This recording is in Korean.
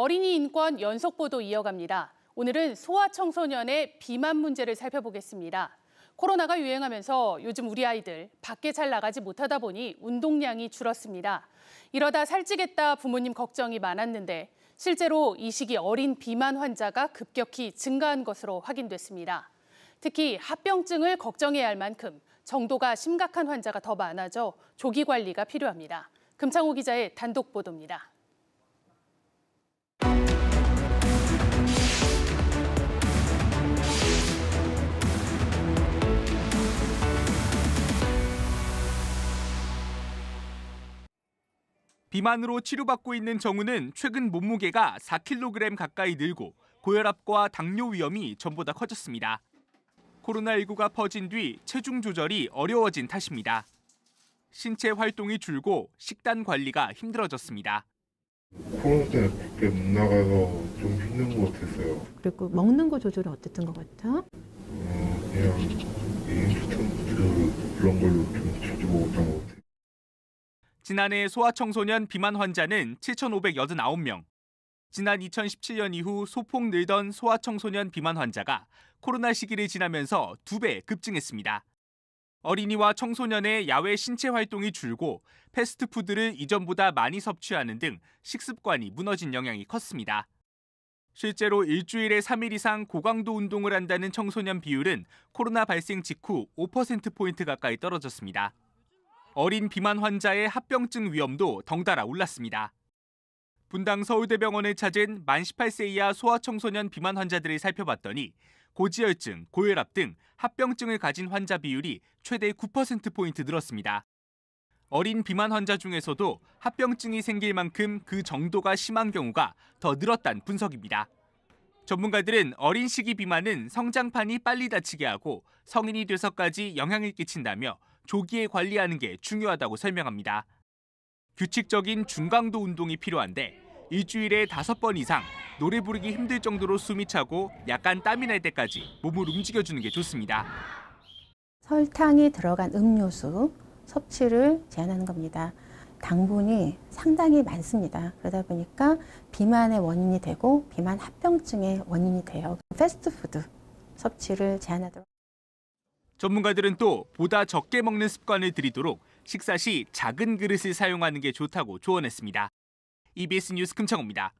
어린이 인권 연속 보도 이어갑니다. 오늘은 소아 청소년의 비만 문제를 살펴보겠습니다. 코로나가 유행하면서 요즘 우리 아이들 밖에 잘 나가지 못하다 보니 운동량이 줄었습니다. 이러다 살찌겠다 부모님 걱정이 많았는데 실제로 이 시기 어린 비만 환자가 급격히 증가한 것으로 확인됐습니다. 특히 합병증을 걱정해야 할 만큼 정도가 심각한 환자가 더 많아져 조기 관리가 필요합니다. 금창호 기자의 단독 보도입니다. 비만으로 치료받고 있는 정우는 최근 몸무게가 4kg 가까이 늘고 고혈압과 당뇨 위험이 전보다 커졌습니다. 코로나19가 퍼진 뒤 체중 조절이 어려워진 탓입니다. 신체 활동이 줄고 식단 관리가 힘들어졌습니다. 코로나 때 밖에 못 나가서 좀 힘든 것 같았어요. 그리고 먹는 거 조절은 어땠던 것 같아? 어, 그냥 인스턴트 그런 걸로 좀 자주 먹었던 것 같아요. 지난해 소아청소년 비만 환자는 7,589명. 지난 2017년 이후 소폭 늘던 소아청소년 비만 환자가 코로나 시기를 지나면서 두 배 급증했습니다. 어린이와 청소년의 야외 신체 활동이 줄고 패스트푸드를 이전보다 많이 섭취하는 등 식습관이 무너진 영향이 컸습니다. 실제로 일주일에 3일 이상 고강도 운동을 한다는 청소년 비율은 코로나 발생 직후 5%포인트 가까이 떨어졌습니다. 어린 비만 환자의 합병증 위험도 덩달아 올랐습니다. 분당 서울대병원을 찾은 만 18세 이하 소아청소년 비만 환자들을 살펴봤더니 고지혈증, 고혈압 등 합병증을 가진 환자 비율이 최대 9%포인트 늘었습니다. 어린 비만 환자 중에서도 합병증이 생길 만큼 그 정도가 심한 경우가 더 늘었다는 분석입니다. 전문가들은 어린 시기 비만은 성장판이 빨리 다치게 하고 성인이 돼서까지 영향을 끼친다며 조기에 관리하는 게 중요하다고 설명합니다. 규칙적인 중강도 운동이 필요한데 일주일에 다섯 번 이상 노래 부르기 힘들 정도로 숨이 차고 약간 땀이 날 때까지 몸을 움직여주는 게 좋습니다. 설탕이 들어간 음료수 섭취를 제한하는 겁니다. 당분이 상당히 많습니다. 그러다 보니까 비만의 원인이 되고 비만 합병증의 원인이 돼요. 패스트푸드 섭취를 제한하도록. 전문가들은 또 보다 적게 먹는 습관을 들이도록 식사 시 작은 그릇을 사용하는 게 좋다고 조언했습니다. EBS 뉴스 금창호입니다.